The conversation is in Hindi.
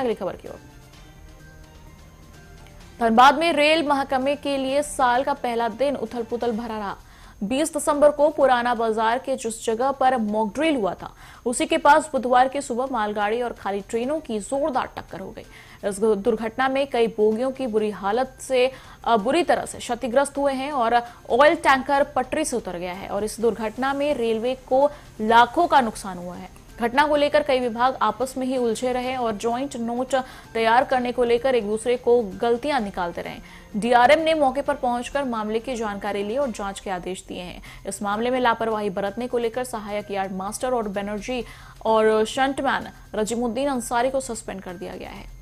अगली खबर की ओर धनबाद में रेल महकमे के लिए साल का पहला दिन उथल पुथल भरा रहा 20 दिसंबर को पुराना बाजार के जिस जगह पर मॉकड्रिल हुआ था उसी के पास बुधवार की सुबह मालगाड़ी और खाली ट्रेनों की जोरदार टक्कर हो गई इस दुर्घटना में कई बोगियों की बुरी हालत से बुरी तरह से क्षतिग्रस्त हुए हैं और ऑयल टैंकर पटरी से उतर गया है और इस दुर्घटना में रेलवे को लाखों का नुकसान हुआ है घटना को लेकर कई विभाग आपस में ही उलझे रहे और ज्वाइंट नोट तैयार करने को लेकर एक दूसरे को गलतियां निकालते रहे डीआरएम ने मौके पर पहुंचकर मामले की जानकारी ली और जांच के आदेश दिए हैं इस मामले में लापरवाही बरतने को लेकर सहायक यार्ड मास्टर और बैनर्जी और शंटमैन रजीमुद्दीन अंसारी को सस्पेंड कर दिया गया है